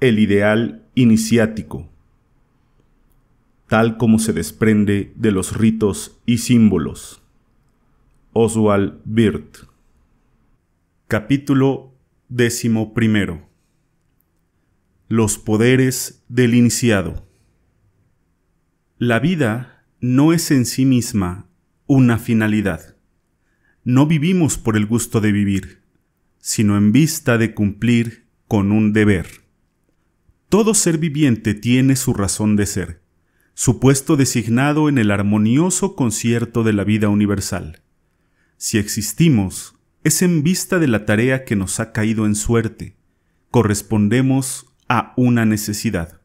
el ideal iniciático, tal como se desprende de los ritos y símbolos. Oswald Birt. Capítulo XI Los poderes del iniciado. La vida no es en sí misma una finalidad. No vivimos por el gusto de vivir, sino en vista de cumplir con un deber. Todo ser viviente tiene su razón de ser, su puesto designado en el armonioso concierto de la vida universal. Si existimos, es en vista de la tarea que nos ha caído en suerte, correspondemos a una necesidad.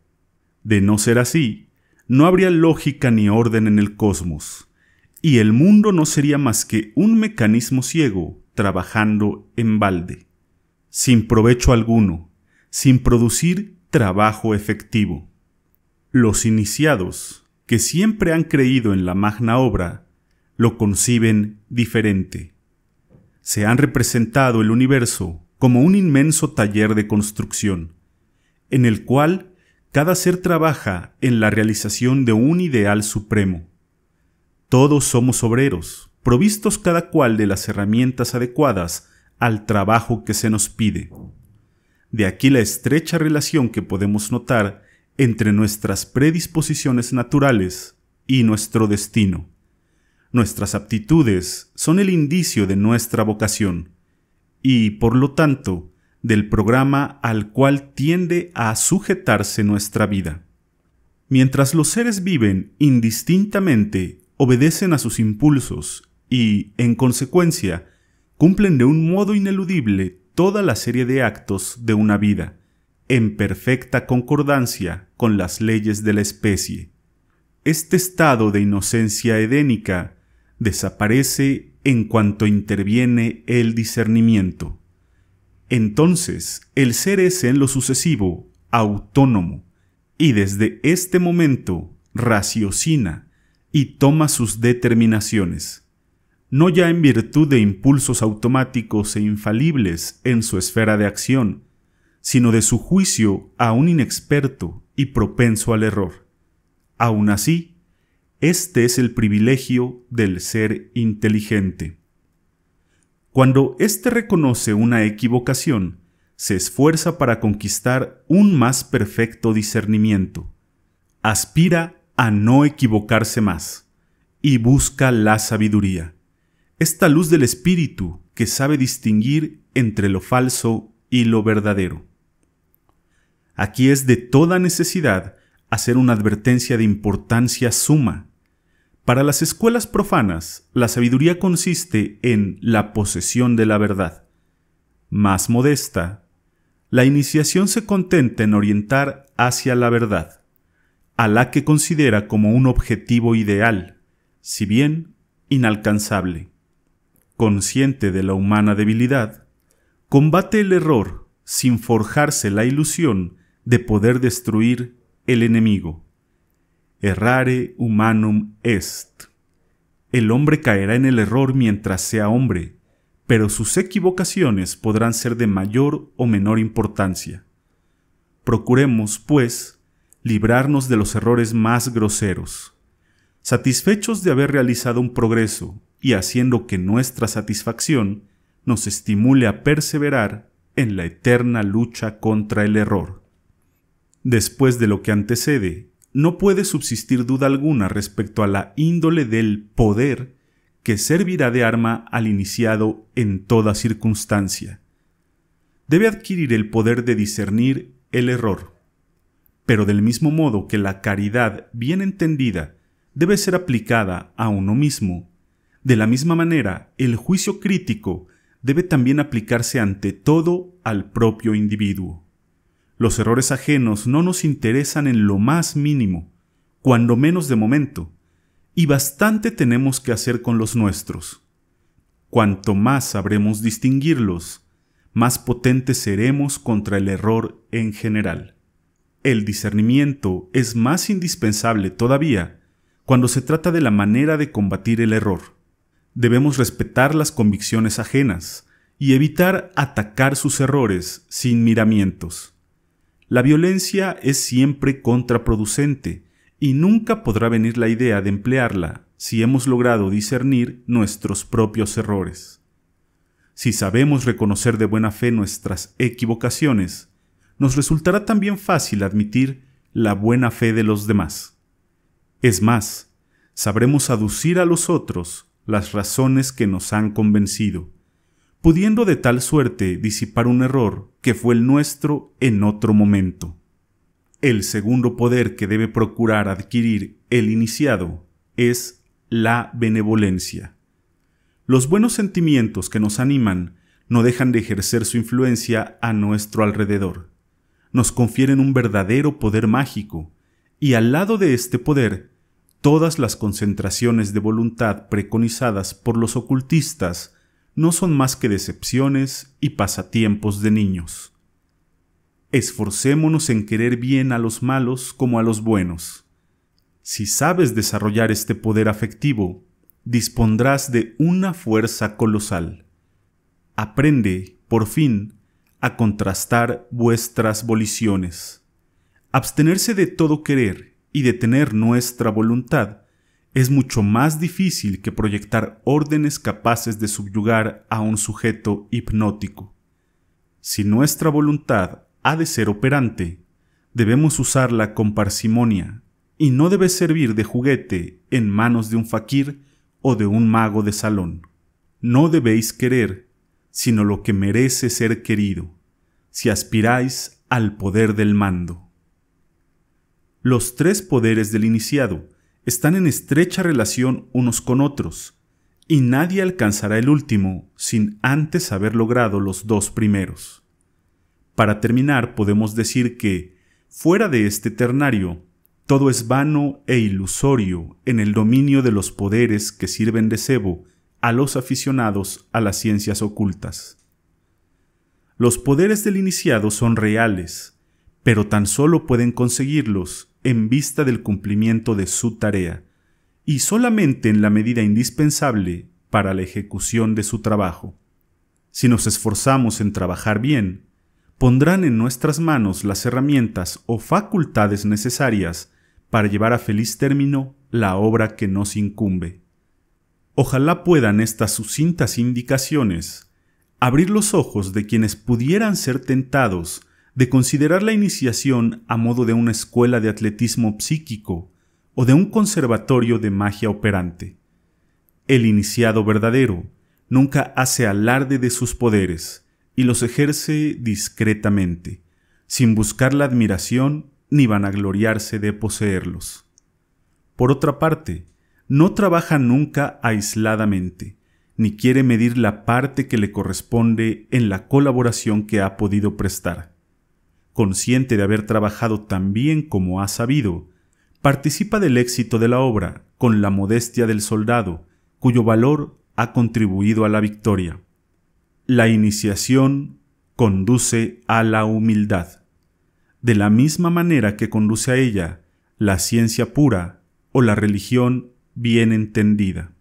De no ser así, no habría lógica ni orden en el cosmos, y el mundo no sería más que un mecanismo ciego trabajando en balde, sin provecho alguno, sin producir trabajo efectivo. Los iniciados, que siempre han creído en la magna obra, lo conciben diferente. Se han representado el universo como un inmenso taller de construcción, en el cual cada ser trabaja en la realización de un ideal supremo. Todos somos obreros, provistos cada cual de las herramientas adecuadas al trabajo que se nos pide. De aquí la estrecha relación que podemos notar entre nuestras predisposiciones naturales y nuestro destino. Nuestras aptitudes son el indicio de nuestra vocación y, por lo tanto, del programa al cual tiende a sujetarse nuestra vida. Mientras los seres viven indistintamente, obedecen a sus impulsos y, en consecuencia, cumplen de un modo ineludible toda la serie de actos de una vida, en perfecta concordancia con las leyes de la especie. Este estado de inocencia edénica desaparece en cuanto interviene el discernimiento. Entonces, el ser es en lo sucesivo autónomo, y desde este momento raciocina y toma sus determinaciones no ya en virtud de impulsos automáticos e infalibles en su esfera de acción, sino de su juicio a un inexperto y propenso al error. Aun así, este es el privilegio del ser inteligente. Cuando éste reconoce una equivocación, se esfuerza para conquistar un más perfecto discernimiento. Aspira a no equivocarse más y busca la sabiduría esta luz del Espíritu que sabe distinguir entre lo falso y lo verdadero. Aquí es de toda necesidad hacer una advertencia de importancia suma. Para las escuelas profanas, la sabiduría consiste en la posesión de la verdad. Más modesta, la iniciación se contenta en orientar hacia la verdad, a la que considera como un objetivo ideal, si bien inalcanzable consciente de la humana debilidad, combate el error sin forjarse la ilusión de poder destruir el enemigo. Errare humanum est. El hombre caerá en el error mientras sea hombre, pero sus equivocaciones podrán ser de mayor o menor importancia. Procuremos, pues, librarnos de los errores más groseros. Satisfechos de haber realizado un progreso y haciendo que nuestra satisfacción nos estimule a perseverar en la eterna lucha contra el error. Después de lo que antecede, no puede subsistir duda alguna respecto a la índole del poder que servirá de arma al iniciado en toda circunstancia. Debe adquirir el poder de discernir el error. Pero del mismo modo que la caridad bien entendida debe ser aplicada a uno mismo, de la misma manera, el juicio crítico debe también aplicarse ante todo al propio individuo. Los errores ajenos no nos interesan en lo más mínimo, cuando menos de momento, y bastante tenemos que hacer con los nuestros. Cuanto más sabremos distinguirlos, más potentes seremos contra el error en general. El discernimiento es más indispensable todavía cuando se trata de la manera de combatir el error. Debemos respetar las convicciones ajenas y evitar atacar sus errores sin miramientos. La violencia es siempre contraproducente y nunca podrá venir la idea de emplearla si hemos logrado discernir nuestros propios errores. Si sabemos reconocer de buena fe nuestras equivocaciones, nos resultará también fácil admitir la buena fe de los demás. Es más, sabremos aducir a los otros las razones que nos han convencido, pudiendo de tal suerte disipar un error que fue el nuestro en otro momento. El segundo poder que debe procurar adquirir el iniciado es la benevolencia. Los buenos sentimientos que nos animan no dejan de ejercer su influencia a nuestro alrededor. Nos confieren un verdadero poder mágico, y al lado de este poder Todas las concentraciones de voluntad preconizadas por los ocultistas no son más que decepciones y pasatiempos de niños. Esforcémonos en querer bien a los malos como a los buenos. Si sabes desarrollar este poder afectivo, dispondrás de una fuerza colosal. Aprende, por fin, a contrastar vuestras voliciones. Abstenerse de todo querer y tener nuestra voluntad, es mucho más difícil que proyectar órdenes capaces de subyugar a un sujeto hipnótico. Si nuestra voluntad ha de ser operante, debemos usarla con parsimonia y no debe servir de juguete en manos de un faquir o de un mago de salón. No debéis querer, sino lo que merece ser querido, si aspiráis al poder del mando. Los tres poderes del iniciado están en estrecha relación unos con otros, y nadie alcanzará el último sin antes haber logrado los dos primeros. Para terminar, podemos decir que, fuera de este ternario, todo es vano e ilusorio en el dominio de los poderes que sirven de cebo a los aficionados a las ciencias ocultas. Los poderes del iniciado son reales, pero tan solo pueden conseguirlos en vista del cumplimiento de su tarea, y solamente en la medida indispensable para la ejecución de su trabajo. Si nos esforzamos en trabajar bien, pondrán en nuestras manos las herramientas o facultades necesarias para llevar a feliz término la obra que nos incumbe. Ojalá puedan estas sucintas indicaciones abrir los ojos de quienes pudieran ser tentados de considerar la iniciación a modo de una escuela de atletismo psíquico o de un conservatorio de magia operante. El iniciado verdadero nunca hace alarde de sus poderes y los ejerce discretamente, sin buscar la admiración ni vanagloriarse de poseerlos. Por otra parte, no trabaja nunca aisladamente, ni quiere medir la parte que le corresponde en la colaboración que ha podido prestar consciente de haber trabajado tan bien como ha sabido, participa del éxito de la obra con la modestia del soldado, cuyo valor ha contribuido a la victoria. La iniciación conduce a la humildad. De la misma manera que conduce a ella la ciencia pura o la religión bien entendida.